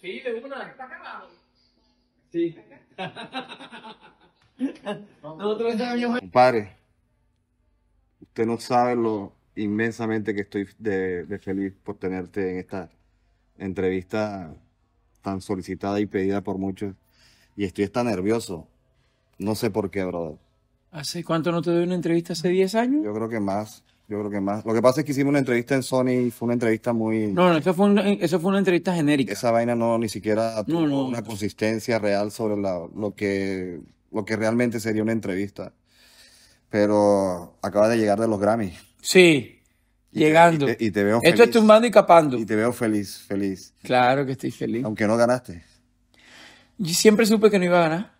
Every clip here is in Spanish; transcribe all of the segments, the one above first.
Sí, de una. Sí. Nosotros Compadre, usted no sabe lo inmensamente que estoy de, de feliz por tenerte en esta entrevista tan solicitada y pedida por muchos. Y estoy tan nervioso. No sé por qué, brother. ¿Hace cuánto no te doy una entrevista? ¿Hace 10 años? Yo creo que más. Yo creo que más. Lo que pasa es que hicimos una entrevista en Sony fue una entrevista muy. No, no, eso fue, una entrevista genérica. Esa vaina no ni siquiera tuvo una consistencia real sobre lo, que, lo que realmente sería una entrevista. Pero acaba de llegar de los Grammy Sí, llegando. y, te, veo feliz. Esto es tumbando y capando. Y te veo feliz, feliz. Claro que estoy feliz. Aunque no ganaste. Yo siempre supe que no iba a ganar.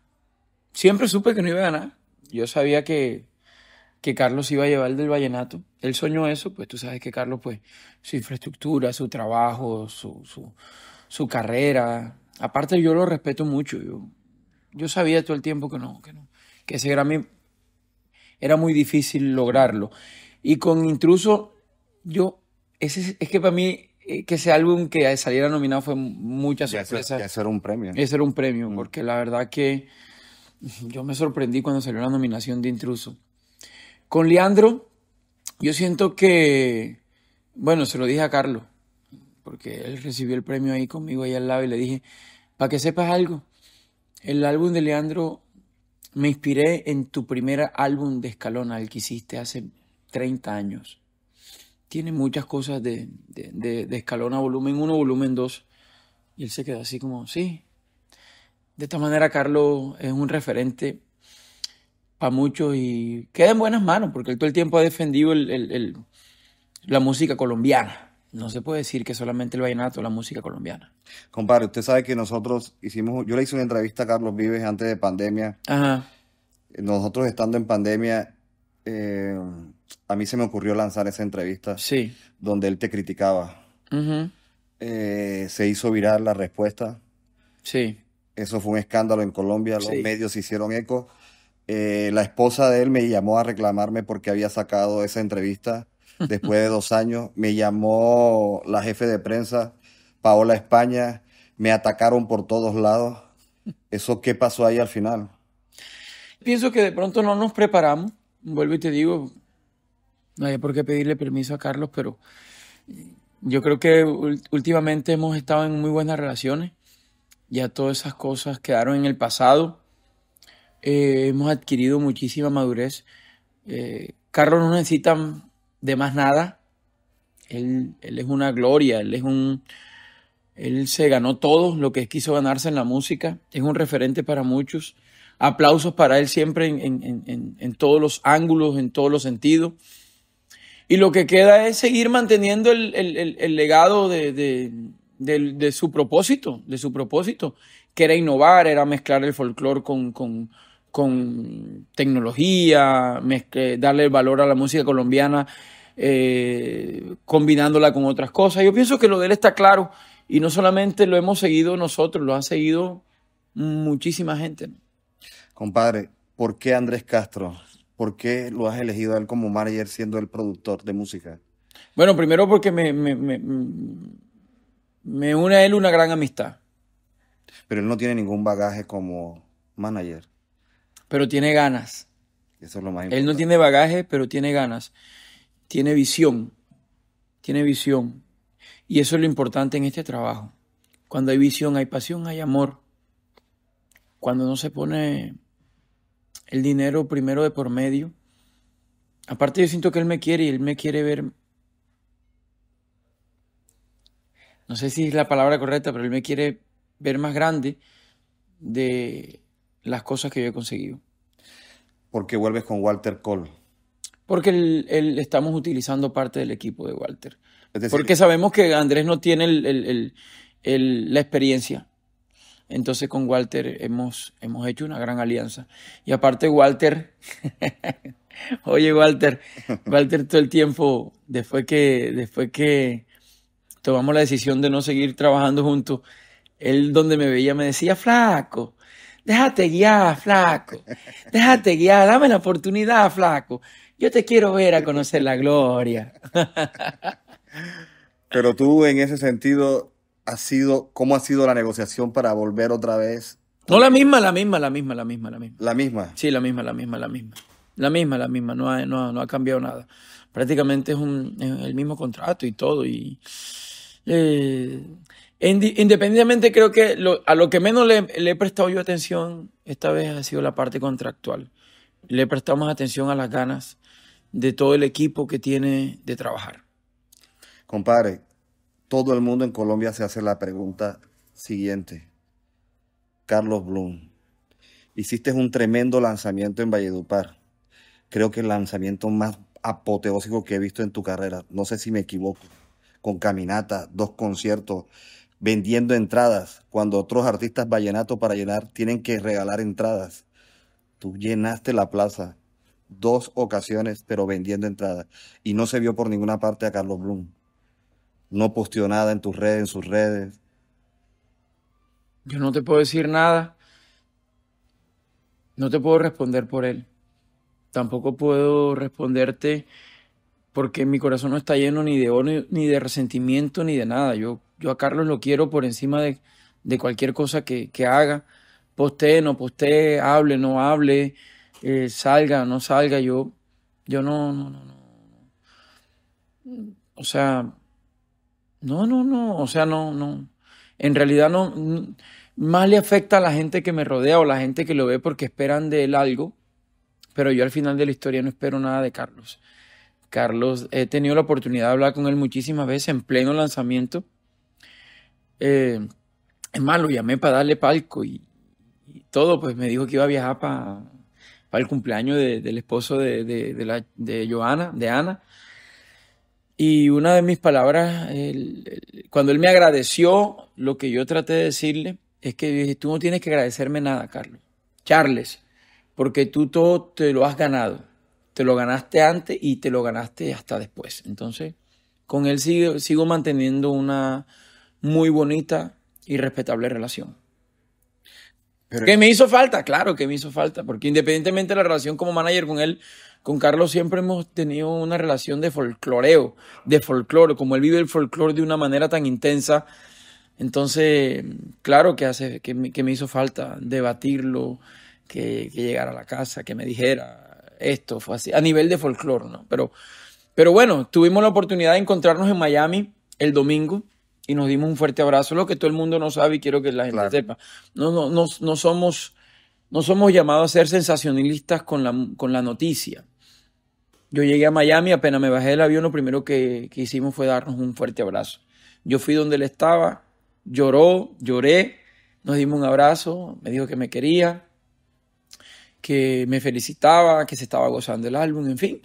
Siempre supe que no iba a ganar. Yo sabía que que Carlos iba a llevar del vallenato. Él soñó eso, pues tú sabes que Carlos, pues, su infraestructura, su trabajo, su, carrera. Aparte, yo lo respeto mucho. Yo, yo sabía todo el tiempo que no, que no, que ese Grammy era muy difícil lograrlo. Y con Intruso, yo, ese, es que para mí eh, que ese álbum que saliera nominado fue mucha sorpresa. Ese era un premio. Ese era un premio, mm. porque la verdad que yo me sorprendí cuando salió la nominación de Intruso. Con Leandro, yo siento que, bueno, se lo dije a Carlos, porque él recibió el premio ahí conmigo, ahí al lado, y le dije, para que sepas algo, el álbum de Leandro me inspiré en tu primer álbum de Escalona, el que hiciste hace 30 años. Tiene muchas cosas de, de, Escalona, volumen 1, volumen 2. Y él se quedó así como, sí. De esta manera, Carlos es un referente para muchos y queda en buenas manos, porque él todo el tiempo ha defendido la música colombiana. No se puede decir que solamente el vallenato, la música colombiana. Compadre, usted sabe que nosotros hicimos, yo le hice una entrevista a Carlos Vives antes de pandemia. Nosotros estando en pandemia, eh, a mí se me ocurrió lanzar esa entrevista. Sí. Donde él te criticaba. Eh, se hizo viral la respuesta. Sí. Eso fue un escándalo en Colombia, los medios hicieron eco. Eh, la esposa de él me llamó a reclamarme porque había sacado esa entrevista después de dos años. Me llamó la jefe de prensa, Paola España. Me atacaron por todos lados. ¿Eso qué pasó ahí al final? Pienso que de pronto no nos preparamos. Vuelvo y te digo, no hay por qué pedirle permiso a Carlos, pero yo creo que últimamente hemos estado en muy buenas relaciones. Ya todas esas cosas quedaron en el pasado. Eh, hemos adquirido muchísima madurez. Eh, Carlos no necesita de más nada. Él, es una gloria, él es un... Él se ganó todo lo que quiso ganarse en la música. Es un referente para muchos. Aplausos para él siempre en, todos los ángulos, en todos los sentidos. Y lo que queda es seguir manteniendo el, legado de, su propósito, de su propósito, que era innovar, era mezclar el folclore con, con tecnología, darle el valor a la música colombiana, eh, combinándola con otras cosas. Yo pienso que lo de él está claro y no solamente lo hemos seguido nosotros, lo han seguido muchísima gente. Compadre, ¿por qué Andrés Castro? ¿Por qué lo has elegido a él como manager siendo el productor de música? Bueno, primero porque me, me une a él una gran amistad. Pero él no tiene ningún bagaje como manager pero tiene ganas. Él no tiene bagaje, pero tiene ganas. Tiene visión. Tiene visión. Y eso es lo importante en este trabajo. Cuando hay visión, hay pasión, hay amor. Cuando no se pone el dinero primero de por medio. Aparte yo siento que él me quiere y él me quiere ver. No sé si es la palabra correcta, pero él me quiere ver más grande de las cosas que yo he conseguido. ¿por qué vuelves con Walter Cole? Porque el, estamos utilizando parte del equipo de Walter. Porque sabemos que Andrés no tiene la experiencia. Entonces con Walter hemos, hemos hecho una gran alianza. Y aparte Walter, oye Walter, Walter todo el tiempo, después que, después que tomamos la decisión de no seguir trabajando juntos, él donde me veía me decía, flaco, déjate guiar, flaco, déjate guiar, dame la oportunidad, flaco. Yo te quiero ver a conocer la gloria. Pero tú en ese sentido, has sido, ¿cómo ha sido la negociación para volver otra vez? No, la misma, la misma, la misma, la misma, la misma. ¿La misma? Sí, la misma, la misma, la misma. La misma, la misma, no ha, no, ha cambiado nada. Prácticamente es, un, es el mismo contrato y todo. Y, eh, independientemente, creo que a lo que menos le, le, he prestado yo atención esta vez ha sido la parte contractual. Le he prestado más atención a las ganas de todo el equipo que tiene de trabajar. Compadre, todo el mundo en Colombia se hace la pregunta siguiente. Carlos Blum, hiciste un tremendo lanzamiento en Valledupar. Creo que el lanzamiento más apoteósico que he visto en tu carrera. No sé si me equivoco con caminata, dos conciertos, vendiendo entradas, cuando otros artistas vallenato para llenar tienen que regalar entradas. Tú llenaste la plaza dos ocasiones, pero vendiendo entradas. Y no se vio por ninguna parte a Carlos Blum. No posteó nada en tus redes, en sus redes. Yo no te puedo decir nada. No te puedo responder por él. Tampoco puedo responderte porque mi corazón no está lleno ni de odio, ni de resentimiento, ni de nada. Yo, yo a Carlos lo quiero por encima de, cualquier cosa que, haga. Postee, no postee, hable, no hable, eh, salga, no salga. Yo, yo no, no, no, no. O sea, no, no, no. O sea, no, no. En realidad no más le afecta a la gente que me rodea o la gente que lo ve porque esperan de él algo, pero yo al final de la historia no espero nada de Carlos. Carlos, he tenido la oportunidad de hablar con él muchísimas veces en pleno lanzamiento. Eh, es más, lo llamé para darle palco y, todo, pues me dijo que iba a viajar para el cumpleaños del esposo de, la, de Joana, de Ana. Y una de mis palabras, cuando él me agradeció, lo que yo traté de decirle es que dije, tú no tienes que agradecerme nada, Carlos. Charles, porque tú todo te lo has ganado. Te lo ganaste antes y te lo ganaste hasta después. Entonces, con él sigo, sigo manteniendo una muy bonita y respetable relación. ¿Qué Que me hizo falta, claro que me hizo falta, porque independientemente de la relación como manager con él, con Carlos siempre hemos tenido una relación de folcloreo, de folclore, como él vive el folclore de una manera tan intensa. Entonces, claro que, hace, que, me, hizo falta debatirlo, que llegara a la casa, que me dijera, esto fue así, a nivel de folclore, ¿no? Pero, pero bueno, tuvimos la oportunidad de encontrarnos en Miami el domingo y nos dimos un fuerte abrazo, lo que todo el mundo no sabe y quiero que la gente sepa. No, no, no, somos, no somos llamados a ser sensacionalistas con la, noticia. Yo llegué a Miami, apenas me bajé del avión, lo primero que, que hicimos fue darnos un fuerte abrazo. Yo fui donde él estaba, lloró, lloré, nos dimos un abrazo, me dijo que me quería, que me felicitaba, que se estaba gozando el álbum, en fin.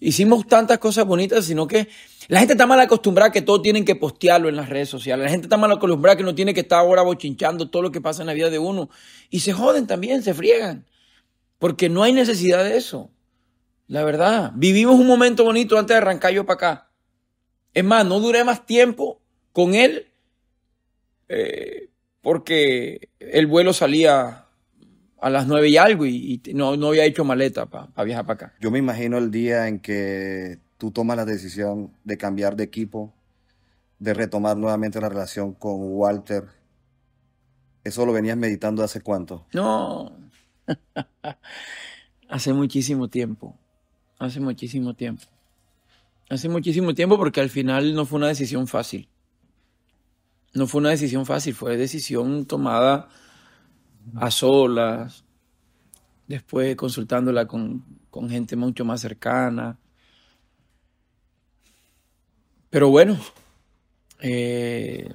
Hicimos tantas cosas bonitas, sino que la gente está mal acostumbrada que todo tienen que postearlo en las redes sociales. La gente está mal acostumbrada que no tiene que estar ahora bochinchando todo lo que pasa en la vida de uno. Y se joden también, se friegan. Porque no hay necesidad de eso. La verdad, vivimos un momento bonito antes de arrancar yo para acá. Es más, no duré más tiempo con él eh, porque el vuelo salía a las nueve y algo y, no, había hecho maleta para viajar para acá. Yo me imagino el día en que tú tomas la decisión de cambiar de equipo, de retomar nuevamente la relación con Walter. ¿Eso lo venías meditando hace cuánto? No, hace muchísimo tiempo, hace muchísimo tiempo. Hace muchísimo tiempo porque al final no fue una decisión fácil. No fue una decisión fácil, fue decisión tomada a solas, después consultándola con, gente mucho más cercana. Pero bueno, eh,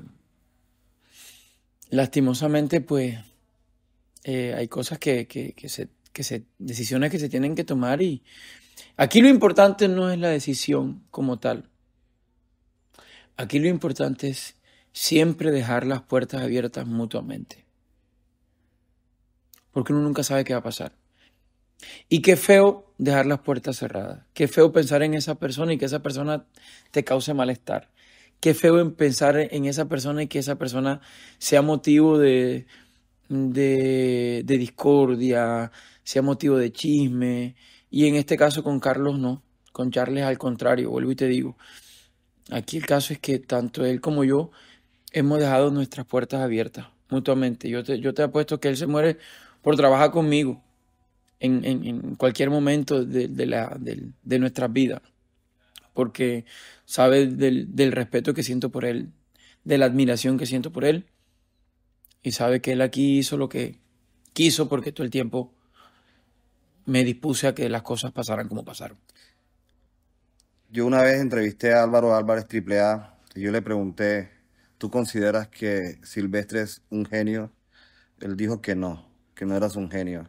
lastimosamente pues eh, hay cosas que, se, que se, decisiones que se tienen que tomar y aquí lo importante no es la decisión como tal. Aquí lo importante es siempre dejar las puertas abiertas mutuamente porque uno nunca sabe qué va a pasar. Y qué feo dejar las puertas cerradas, qué feo pensar en esa persona y que esa persona te cause malestar, qué feo pensar en esa persona y que esa persona sea motivo de, de, discordia, sea motivo de chisme, y en este caso con Carlos no, con Charles al contrario, vuelvo y te digo, aquí el caso es que tanto él como yo hemos dejado nuestras puertas abiertas mutuamente. Yo te, yo te apuesto que él se muere por trabajar conmigo en, cualquier momento de, de, la, nuestras vidas, porque sabe del, del respeto que siento por él, de la admiración que siento por él, y sabe que él aquí hizo lo que quiso porque todo el tiempo me dispuse a que las cosas pasaran como pasaron. Yo una vez entrevisté a Álvaro Álvarez AAA y yo le pregunté, ¿tú consideras que Silvestre es un genio? Él dijo que no que no eras un genio,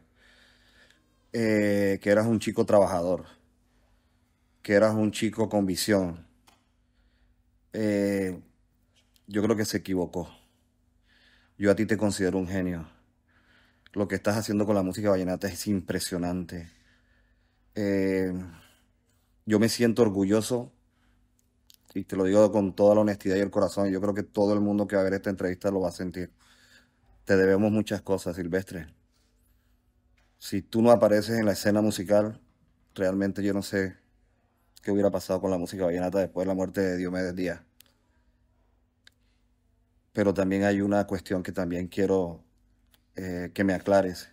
eh, que eras un chico trabajador, que eras un chico con visión. Eh, yo creo que se equivocó. Yo a ti te considero un genio. Lo que estás haciendo con la música vallenata es impresionante. Eh, yo me siento orgulloso y te lo digo con toda la honestidad y el corazón. Yo creo que todo el mundo que va a ver esta entrevista lo va a sentir. Te debemos muchas cosas, Silvestre si tú no apareces en la escena musical, realmente yo no sé qué hubiera pasado con la música vallenata después de la muerte de Diomedes Díaz. Pero también hay una cuestión que también quiero eh, que me aclares.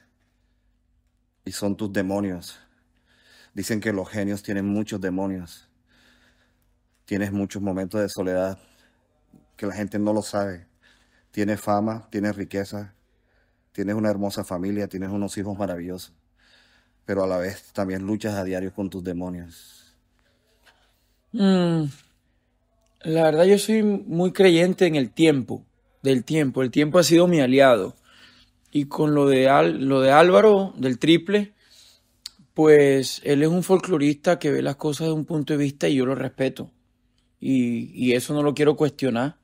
Y son tus demonios. Dicen que los genios tienen muchos demonios. Tienes muchos momentos de soledad que la gente no lo sabe. Tienes fama, tienes riqueza, tienes una hermosa familia, tienes unos hijos maravillosos, pero a la vez también luchas a diario con tus demonios. Mm, la verdad yo soy muy creyente en el tiempo, del tiempo. El tiempo ha sido mi aliado. Y con lo de, lo de Álvaro, del triple, pues él es un folclorista que ve las cosas de un punto de vista y yo lo respeto. Y, y, eso no lo quiero cuestionar,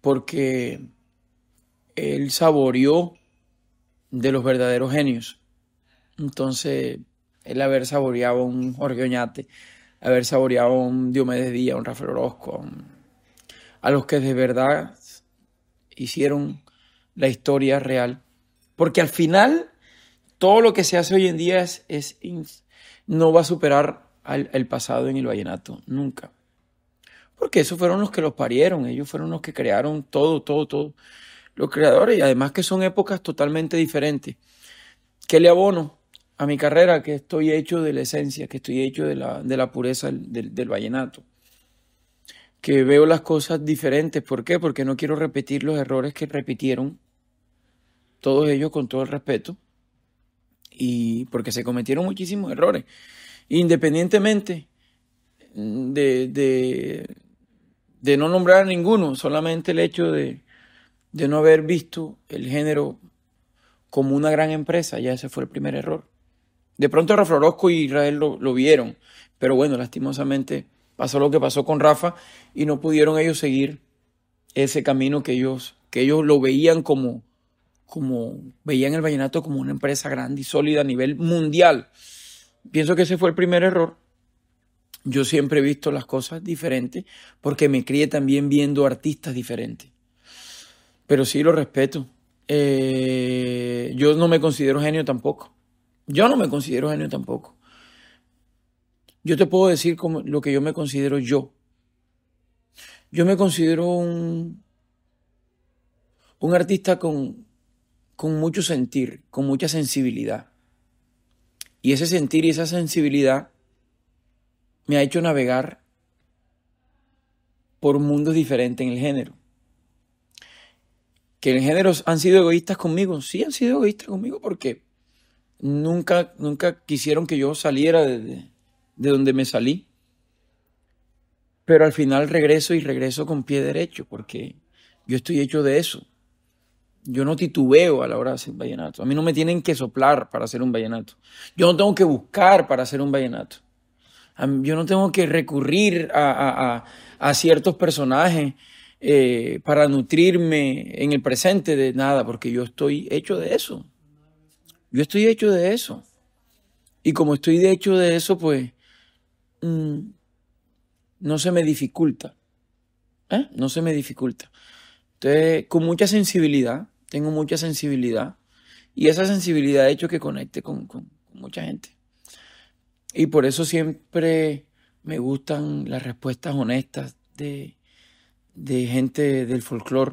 porque él saboreó de los verdaderos genios. Entonces, el haber saboreado un Jorge Oñate, haber saboreado un Diomedes Díaz, un Rafael Orozco, a los que de verdad hicieron la historia real. Porque al final, todo lo que se hace hoy en día es, no va a superar al, el pasado en el vallenato, nunca. Porque esos fueron los que los parieron, ellos fueron los que crearon todo, todo, todo los creadores y además que son épocas totalmente diferentes. ¿Qué le abono a mi carrera? Que estoy hecho de la esencia, que estoy hecho de la, pureza del, del vallenato. Que veo las cosas diferentes. ¿Por qué? Porque no quiero repetir los errores que repitieron todos ellos con todo el respeto. Y porque se cometieron muchísimos errores. Independientemente de, de, de no nombrar a ninguno, solamente el hecho de, de no haber visto el género como una gran empresa. Ya ese fue el primer error. De pronto Rafa Orozco y Israel lo, lo vieron, pero bueno, lastimosamente pasó lo que pasó con Rafa y no pudieron ellos seguir ese camino que ellos, que ellos lo veían como, como veían el vallenato como una empresa grande y sólida a nivel mundial. Pienso que ese fue el primer error. Yo siempre he visto las cosas diferentes porque me crié también viendo artistas diferentes pero sí lo respeto. Eh, yo no me considero genio tampoco. Yo no me considero genio tampoco. Yo te puedo decir como lo que yo me considero yo. Yo me considero un, un artista con, con mucho sentir, con mucha sensibilidad. Y ese sentir y esa sensibilidad me ha hecho navegar por mundos diferentes en el género que en género han sido egoístas conmigo. Sí, han sido egoístas conmigo porque nunca, nunca quisieron que yo saliera de, donde me salí. Pero al final regreso y regreso con pie derecho porque yo estoy hecho de eso. Yo no titubeo a la hora de hacer vallenato. A mí no me tienen que soplar para hacer un vallenato. Yo no tengo que buscar para hacer un vallenato. Yo no tengo que recurrir a, a ciertos personajes eh, para nutrirme en el presente de nada, porque yo estoy hecho de eso. Yo estoy hecho de eso. Y como estoy de hecho de eso, pues mm, no se me dificulta. ¿eh? No se me dificulta. Entonces, con mucha sensibilidad, tengo mucha sensibilidad. Y esa sensibilidad ha hecho que conecte con mucha gente. Y por eso siempre me gustan las respuestas honestas de, de gente del folclore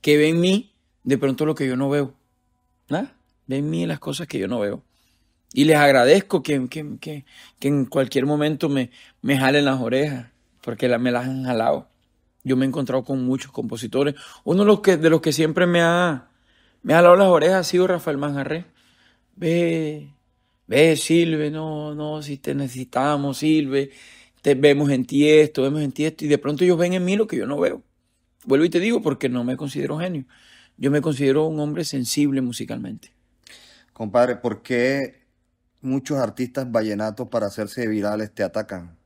que ve en mí de pronto lo que yo no veo. ¿Ah? Ve en mí las cosas que yo no veo. Y les agradezco que, que, en cualquier momento me, me jalen las orejas, porque me las han jalado. Yo me he encontrado con muchos compositores. Uno de los que, de los que siempre me ha, me ha jalado las orejas ha sido Rafael Manjarre. Ve, ve, Silve, no, no, si te necesitamos, Silve te vemos en ti esto, vemos en ti esto, y de pronto ellos ven en mí lo que yo no veo. Vuelvo y te digo porque no me considero genio. Yo me considero un hombre sensible musicalmente. Compadre, ¿por qué muchos artistas vallenatos para hacerse virales te atacan?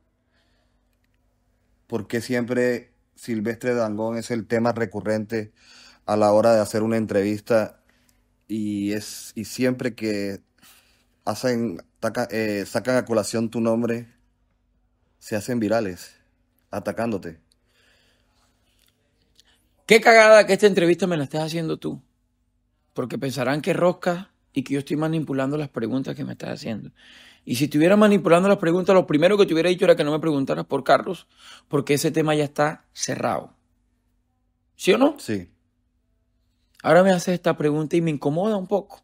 ¿Por qué siempre Silvestre Dangón es el tema recurrente a la hora de hacer una entrevista y, es, y siempre que hacen, eh, sacan a colación tu nombre, se hacen virales atacándote. Qué cagada que esta entrevista me la estás haciendo tú. Porque pensarán que rosca y que yo estoy manipulando las preguntas que me estás haciendo. Y si estuviera manipulando las preguntas, lo primero que te hubiera dicho era que no me preguntaras por Carlos, porque ese tema ya está cerrado. ¿Sí o no? Sí. Ahora me haces esta pregunta y me incomoda un poco.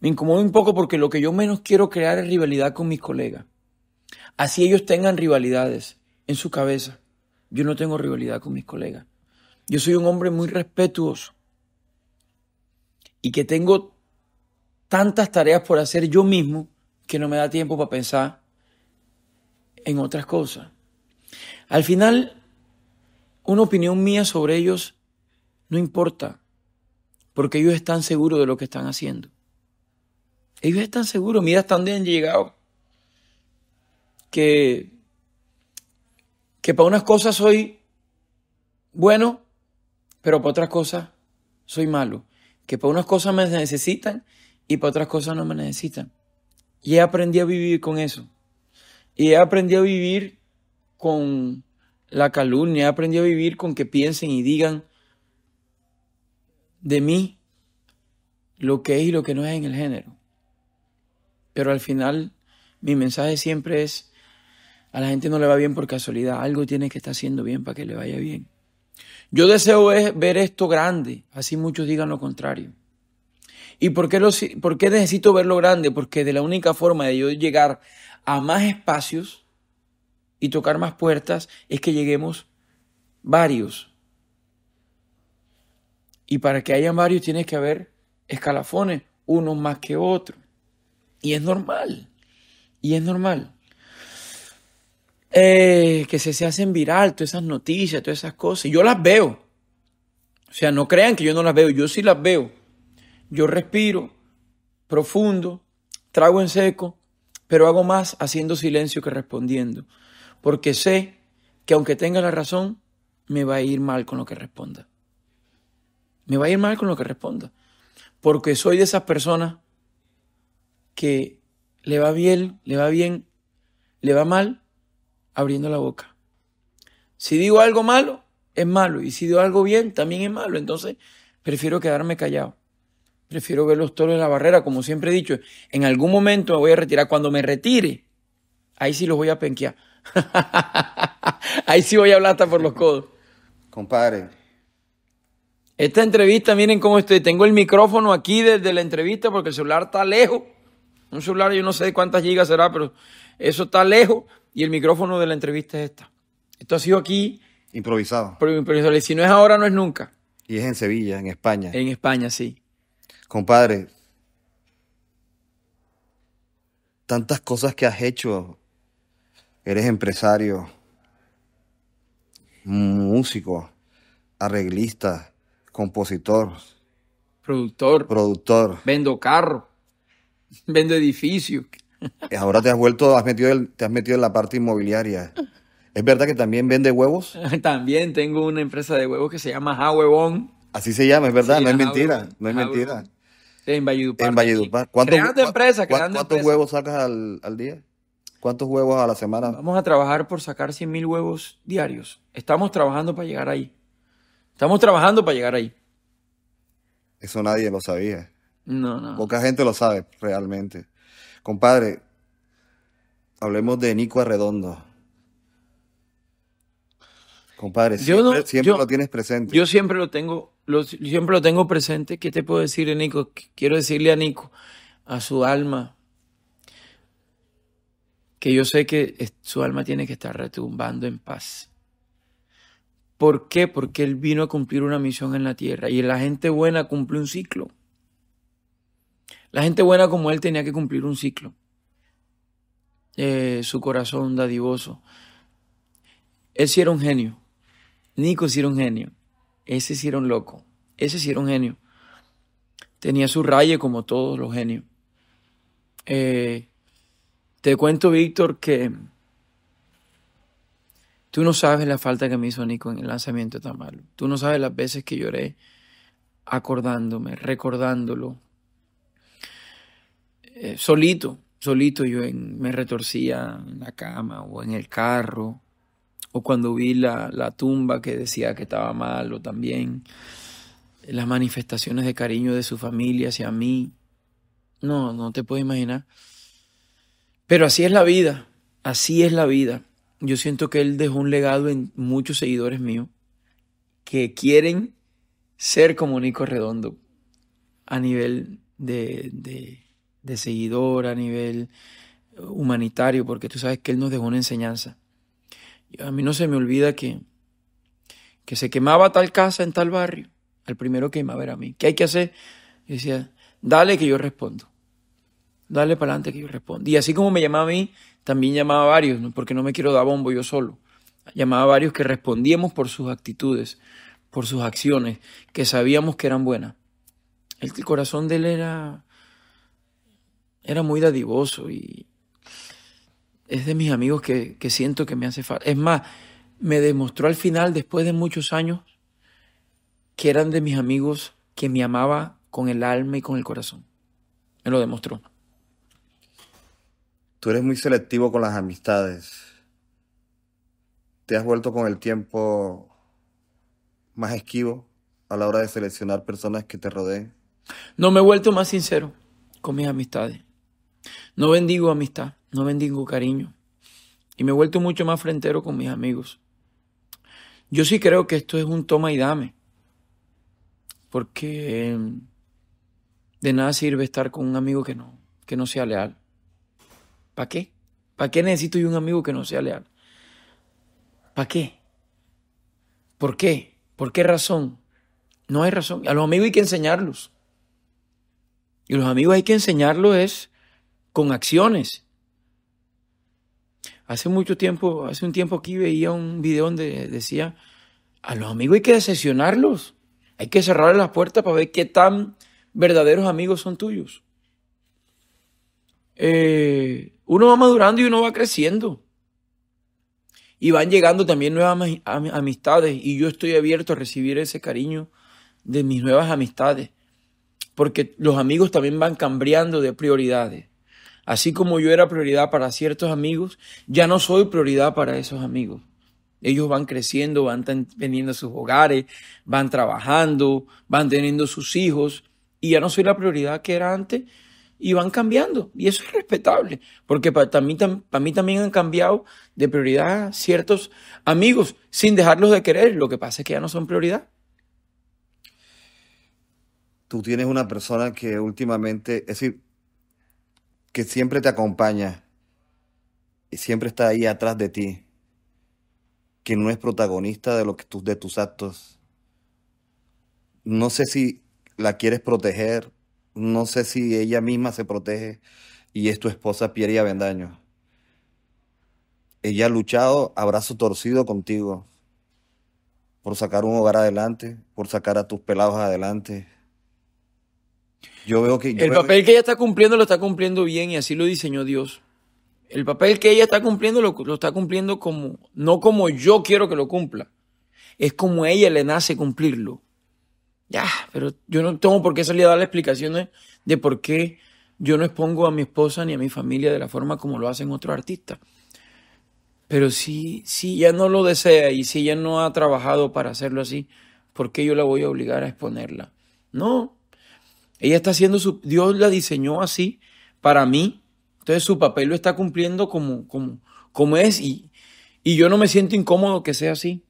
Me incomoda un poco porque lo que yo menos quiero crear es rivalidad con mis colegas. Así ellos tengan rivalidades en su cabeza. Yo no tengo rivalidad con mis colegas. Yo soy un hombre muy respetuoso y que tengo tantas tareas por hacer yo mismo que no me da tiempo para pensar en otras cosas. Al final, una opinión mía sobre ellos no importa, porque ellos están seguros de lo que están haciendo. Ellos están seguros, mira hasta dónde han llegado que, que para unas cosas soy bueno, pero para otras cosas soy malo. Que para unas cosas me necesitan y para otras cosas no me necesitan. Y he aprendido a vivir con eso. Y he aprendido a vivir con la calumnia, he aprendido a vivir con que piensen y digan de mí lo que es y lo que no es en el género. Pero al final mi mensaje siempre es, a la gente no le va bien por casualidad. Algo tiene que estar haciendo bien para que le vaya bien. Yo deseo ver esto grande, así muchos digan lo contrario. ¿Y por qué, lo, por qué necesito verlo grande? Porque de la única forma de yo llegar a más espacios y tocar más puertas es que lleguemos varios. Y para que hayan varios tiene que haber escalafones, uno más que otro. Y es normal. Y es normal. Eh, que se, se hacen viral, todas esas noticias, todas esas cosas. Yo las veo. O sea, no crean que yo no las veo, yo sí las veo. Yo respiro profundo, trago en seco, pero hago más haciendo silencio que respondiendo, porque sé que aunque tenga la razón, me va a ir mal con lo que responda. Me va a ir mal con lo que responda, porque soy de esas personas que le va bien, le va bien, le va mal abriendo la boca. Si digo algo malo, es malo. Y si digo algo bien, también es malo. Entonces, prefiero quedarme callado. Prefiero ver los toros de la barrera, como siempre he dicho. En algún momento me voy a retirar. Cuando me retire, ahí sí los voy a penquear. ahí sí voy a hablar hasta por los codos. Compadre. Esta entrevista, miren cómo estoy. Tengo el micrófono aquí desde la entrevista porque el celular está lejos. Un celular, yo no sé cuántas gigas será, pero eso está lejos y el micrófono de la entrevista es esta. Esto ha sido aquí. Improvisado. Y si no es ahora, no es nunca. Y es en Sevilla, en España. En España, sí. Compadre, tantas cosas que has hecho. Eres empresario, músico, arreglista, compositor. Productor. Productor. Vendo carro. Vendo edificio. Eh, ahora te has vuelto, has metido te has metido en la parte inmobiliaria. ¿Es verdad que también vende huevos? también tengo una empresa de huevos que se llama Ja Así se llama, es verdad, no es mentira, no es mentira. En Valledupar. ¿Cuántos, huevos sacas al, día? ¿Cuántos huevos a la semana? Vamos a trabajar por sacar 100 mil huevos diarios. Estamos trabajando para llegar ahí. Estamos trabajando para llegar ahí. Eso nadie lo sabía. No, no. Poca gente lo sabe realmente. Compadre, hablemos de Nico Arredondo. Compadre, siempre, lo tienes presente. Yo siempre lo tengo, siempre lo tengo presente. ¿Qué te puedo decir, Nico? Quiero decirle a Nico, a su alma, que yo sé que su alma tiene que estar retumbando en paz. ¿Por qué? Porque él vino a cumplir una misión en la tierra y la gente buena cumple un ciclo. La gente buena como él tenía que cumplir un ciclo. Eh, su corazón dadivoso. Él sí era un genio. Nico sí era un genio. Ese sí era un loco. Ese sí era un genio. Tenía su raye como todos los genios. Eh, te cuento, Víctor, que tú no sabes la falta que me hizo Nico en el lanzamiento tan malo. Tú no sabes las veces que lloré acordándome, recordándolo, eh, solito, solito yo en, me retorcía en la cama o en el carro, o cuando vi la, la tumba que decía que estaba mal, o también las manifestaciones de cariño de su familia hacia mí. No, no te puedo imaginar. Pero así es la vida, así es la vida. Yo siento que él dejó un legado en muchos seguidores míos que quieren ser como Nico Redondo a nivel de de seguidor, a nivel humanitario, porque tú sabes que Él nos dejó una enseñanza. A mí no se me olvida que, que se quemaba tal casa en tal barrio. El primero que a ver a mí. ¿Qué hay que hacer? decía, dale que yo respondo. Dale para adelante que yo respondo. Y así como me llamaba a mí, también llamaba a varios, porque no me quiero dar bombo yo solo. Llamaba a varios que respondíamos por sus actitudes, por sus acciones, que sabíamos que eran buenas. el corazón de él era era muy dadivoso y es de mis amigos que, siento que me hace falta. Es más, me demostró al final, después de muchos años, que eran de mis amigos que me amaba con el alma y con el corazón. Me lo demostró. Tú eres muy selectivo con las amistades. ¿Te has vuelto con el tiempo más esquivo a la hora de seleccionar personas que te rodeen? No, me he vuelto más sincero con mis amistades. No bendigo amistad, no bendigo cariño. Y me he vuelto mucho más frentero con mis amigos. Yo sí creo que esto es un toma y dame. Porque em, de nada sirve estar con un amigo que no, que no sea leal. ¿Para qué? ¿Para qué necesito yo un amigo que no sea leal? ¿Para qué? ¿Por qué? ¿Por qué razón? No hay razón. A los amigos hay que enseñarlos. Y los amigos hay que enseñarlos es con acciones. Hace mucho tiempo, hace un tiempo aquí veía un video donde decía, a los amigos hay que decepcionarlos, hay que cerrar las puertas para ver qué tan verdaderos amigos son tuyos. Eh, uno va madurando y uno va creciendo. Y van llegando también nuevas amistades y yo estoy abierto a recibir ese cariño de mis nuevas amistades, porque los amigos también van cambiando de prioridades. Así como yo era prioridad para ciertos amigos, ya no soy prioridad para esos amigos. Ellos van creciendo, van teniendo sus hogares, van trabajando, van teniendo sus hijos y ya no soy la prioridad que era antes y van cambiando. Y eso es respetable, porque para mí, también han cambiado de prioridad ciertos amigos sin dejarlos de querer. Lo que pasa es que ya no son prioridad tú tienes una persona que últimamente, es decir, que siempre te acompaña y siempre está ahí atrás de ti, que no es protagonista de, lo que tus, de tus actos. No sé si la quieres proteger, no sé si ella misma se protege y es tu esposa Pierre Avendaño. Ella ha luchado abrazo torcido contigo por sacar un hogar adelante, por sacar a tus pelados adelante, veo que... el papel que... ella está cumpliendo lo está cumpliendo bien y así lo diseñó Dios. El papel que ella está cumpliendo lo, está cumpliendo como, no como yo quiero que lo cumpla. Es como a ella le nace cumplirlo. Ya, pero yo no tengo por qué salir a dar explicaciones de por qué yo no expongo a mi esposa ni a mi familia de la forma como lo hacen otros artistas. Pero si, si ella no lo desea y si ella no ha trabajado para hacerlo así, ¿por qué yo la voy a obligar a exponerla? No, ella está haciendo su, Dios la diseñó así para mí, entonces su papel lo está cumpliendo como, como, como es y, yo no me siento incómodo que sea así.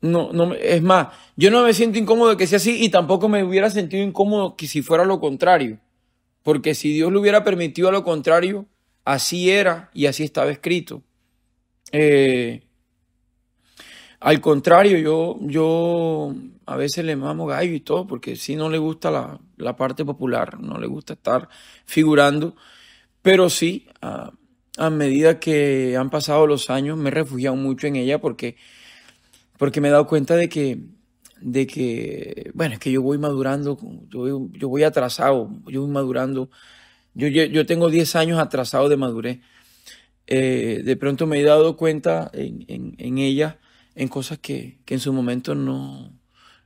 No, no, es más, yo no me siento incómodo que sea así y tampoco me hubiera sentido incómodo que si fuera lo contrario. Porque si Dios le hubiera permitido a lo contrario, así era y así estaba escrito. Eh, al contrario, yo, yo a veces le mamo gallo y todo, porque sí no le gusta la, parte popular, no le gusta estar figurando, pero sí, a, medida que han pasado los años, me he refugiado mucho en ella porque, porque me he dado cuenta de que, de que, bueno, es que yo voy madurando, yo, voy atrasado, yo voy madurando, yo, yo, tengo 10 años atrasado de madurez. Eh, de pronto me he dado cuenta en, en ella en cosas que, en su momento no,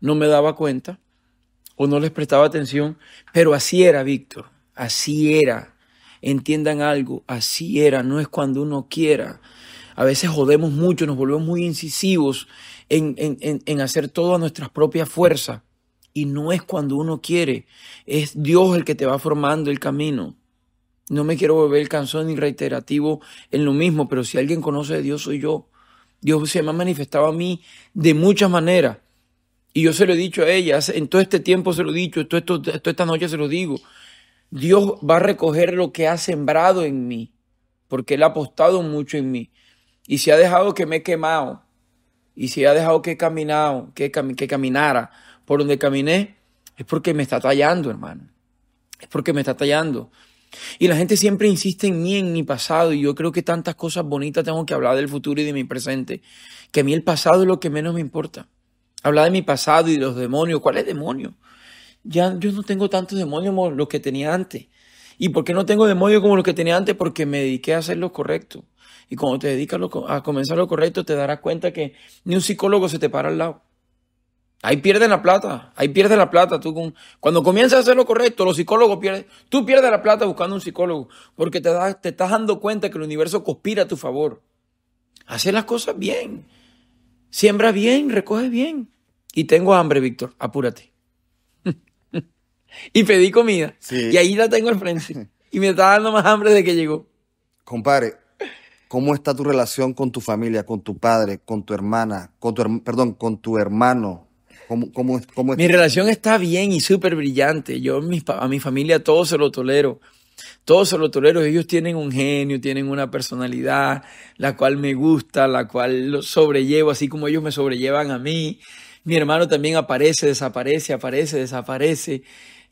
me daba cuenta o no les prestaba atención, pero así era, Víctor, así era. Entiendan algo, así era, no es cuando uno quiera. A veces jodemos mucho, nos volvemos muy incisivos en, hacer todo a nuestras propias fuerzas. Y no es cuando uno quiere, es Dios el que te va formando el camino. No me quiero volver cansón ni reiterativo en lo mismo, pero si alguien conoce a Dios soy yo. Dios se me ha manifestado a mí de muchas maneras. Y yo se lo he dicho a ella, en todo este tiempo se lo he dicho, toda esta, esta noche se lo digo. Dios va a recoger lo que ha sembrado en mí, porque Él ha apostado mucho en mí. Y si ha dejado que me he quemado, y si ha dejado que he caminado, que, que caminara por donde caminé, es porque me está tallando, hermano. Es porque me está tallando. Y la gente siempre insiste en mí, en mi pasado, y yo creo que tantas cosas bonitas tengo que hablar del futuro y de mi presente, que a mí el pasado es lo que menos me importa. Hablar de mi pasado y de los demonios, ¿cuál es demonio? Ya yo no tengo tantos demonios como los que tenía antes. ¿Y por qué no tengo demonios como los que tenía antes? Porque me dediqué a hacer lo correcto. Y cuando te dedicas a comenzar lo correcto, te darás cuenta que ni un psicólogo se te para al lado. Ahí pierden la plata, ahí pierden la plata. Tú cuando comienzas a hacer lo correcto, los psicólogos pierden. Tú pierdes la plata buscando un psicólogo porque te, te estás dando cuenta que el universo conspira a tu favor. Haces las cosas bien. Siembra bien, recoge bien. Y tengo hambre, Víctor, apúrate. y pedí comida. Y ahí la tengo el frente. Y me está dando más hambre de que llegó. Compadre, ¿cómo está tu relación con tu familia, con tu padre, con tu hermana, con perdón, con tu hermano? Mi relación está bien y súper brillante. Yo a mi familia todo se lo tolero. Todos se lo tolero. Ellos tienen un genio, tienen una personalidad, la cual me gusta, la cual lo sobrellevo, así como ellos me sobrellevan a mí. Mi hermano también aparece, desaparece, aparece, desaparece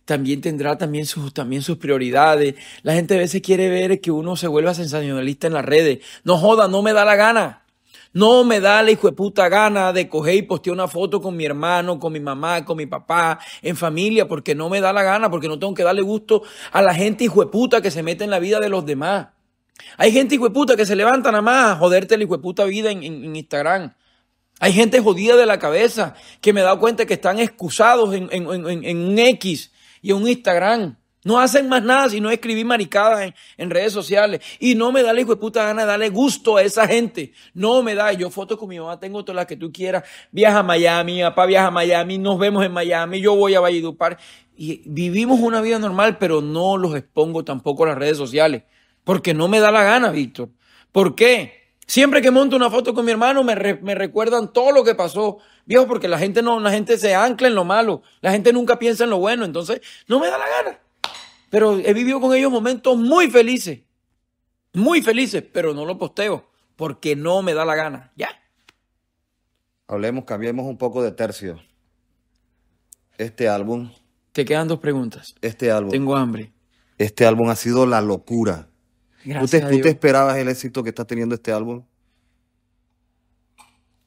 también tendrá también sus, también sus prioridades. La gente a veces quiere ver que uno se vuelva sensacionalista en las redes. No joda, no me da la gana. No me da la hijo de puta gana de coger y postear una foto con mi hermano, con mi mamá, con mi papá, en familia, porque no me da la gana, porque no tengo que darle gusto a la gente hijo de puta que se mete en la vida de los demás. Hay gente hijo de puta que se levanta nada más a joderte la hijo de puta vida en, Instagram. Hay gente jodida de la cabeza que me he dado cuenta que están excusados en, en un X y en un Instagram. No hacen más nada sino escribir maricadas en, en, redes sociales. Y no me da la hijo de puta gana darle gusto a esa gente. No me da. Yo foto con mi mamá tengo todas las que tú quieras. Viaja a Miami, papá viaja a Miami, nos vemos en Miami, yo voy a Valledupar. Y vivimos una vida normal, pero no los expongo tampoco a las redes sociales. Porque no me da la gana, Víctor. ¿Por qué? Siempre que monto una foto con mi hermano me, me recuerdan todo lo que pasó. Viejo, porque la gente no, la gente se ancla en lo malo. La gente nunca piensa en lo bueno. Entonces, no me da la gana pero he vivido con ellos momentos muy felices, muy felices, pero no lo posteo porque no me da la gana, ¿ya? Hablemos, cambiemos un poco de tercio. Este álbum. Te quedan dos preguntas. Este álbum. Tengo hambre. Este álbum ha sido la locura. Gracias ¿Tú te esperabas el éxito que está teniendo este álbum?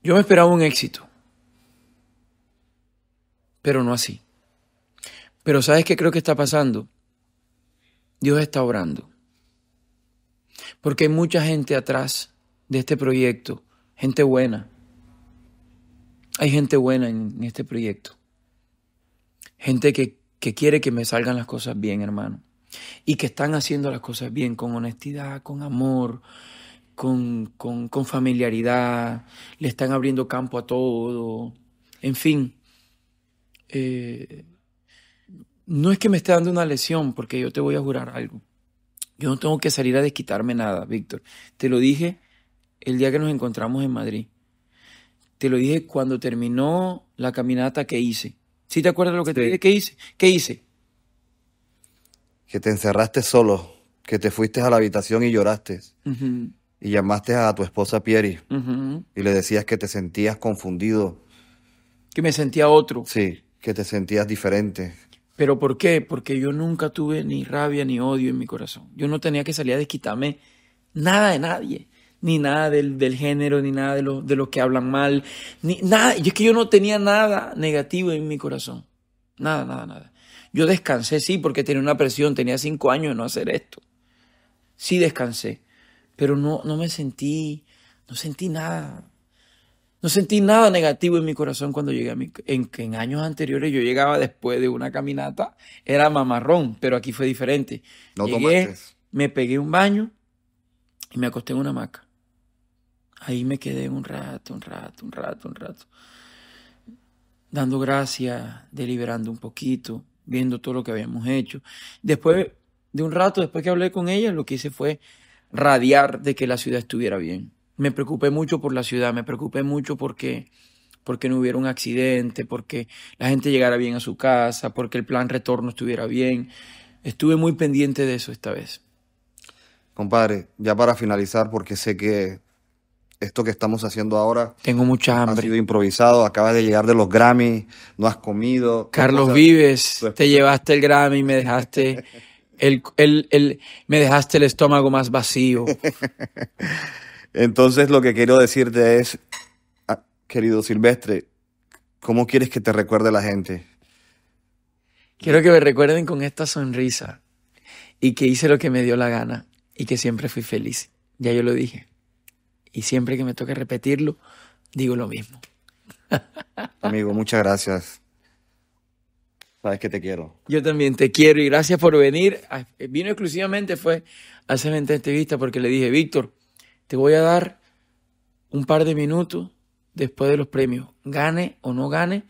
Yo me esperaba un éxito. Pero no así. Pero ¿sabes qué creo que está pasando? Dios está obrando. Porque hay mucha gente atrás de este proyecto, gente buena. Hay gente buena en este proyecto. Gente que, quiere que me salgan las cosas bien, hermano. Y que están haciendo las cosas bien, con honestidad, con amor, con, familiaridad. Le están abriendo campo a todo. En fin. Eh, no es que me esté dando una lesión, porque yo te voy a jurar algo. Yo no tengo que salir a desquitarme nada, Víctor. Te lo dije el día que nos encontramos en Madrid. Te lo dije cuando terminó la caminata que hice. ¿Sí te acuerdas lo que te dije que hice? ¿Qué hice? Que te encerraste solo, que te fuiste a la habitación y lloraste. Y llamaste a tu esposa Pieri y le decías que te sentías confundido. Que me sentía otro. Sí, que te sentías diferente, ¿Pero por qué? Porque yo nunca tuve ni rabia ni odio en mi corazón. Yo no tenía que salir a desquitarme nada de nadie, ni nada del, género, ni nada de, lo, de los que hablan mal, ni nada. Y es que yo no tenía nada negativo en mi corazón. Nada, nada, nada. Yo descansé, sí, porque tenía una presión, tenía cinco años de no hacer esto. Sí descansé, pero no, no me sentí, no sentí nada no sentí nada negativo en mi corazón cuando llegué a mi... En, en años anteriores yo llegaba después de una caminata, era mamarrón, pero aquí fue diferente. No llegué, me pegué un baño y me acosté en una hamaca. Ahí me quedé un rato, un rato, un rato, un rato. Dando gracias, deliberando un poquito, viendo todo lo que habíamos hecho. Después de un rato, después que hablé con ella, lo que hice fue radiar de que la ciudad estuviera bien me preocupé mucho por la ciudad, me preocupé mucho porque, porque no hubiera un accidente, porque la gente llegara bien a su casa, porque el plan retorno estuviera bien. Estuve muy pendiente de eso esta vez. Compadre, ya para finalizar, porque sé que esto que estamos haciendo ahora. Tengo mucha hambre. Ha sido improvisado, acabas de llegar de los Grammy, no has comido. Carlos Vives, te llevaste el Grammy, me dejaste el, el, el, me dejaste el estómago más vacío. Entonces lo que quiero decirte es, ah, querido Silvestre, ¿cómo quieres que te recuerde la gente? Quiero que me recuerden con esta sonrisa y que hice lo que me dio la gana y que siempre fui feliz. Ya yo lo dije. Y siempre que me toque repetirlo, digo lo mismo. Amigo, muchas gracias. Sabes que te quiero. Yo también te quiero y gracias por venir. Ah, vino exclusivamente, fue a hacerme entrevista porque le dije, Víctor, te voy a dar un par de minutos después de los premios. Gane o no gane,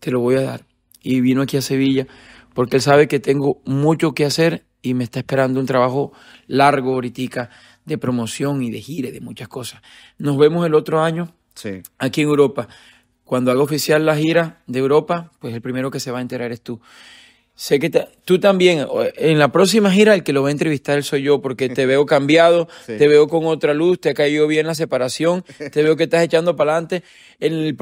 te lo voy a dar. Y vino aquí a Sevilla porque él sabe que tengo mucho que hacer y me está esperando un trabajo largo ahorita de promoción y de gira, de muchas cosas. Nos vemos el otro año aquí en Europa. Cuando haga oficial la gira de Europa, pues el primero que se va a enterar es tú. Sé que tú también, en la próxima gira el que lo va a entrevistar soy yo, porque te veo cambiado, te veo con otra luz, te ha caído bien la separación, te veo que estás echando para adelante. En el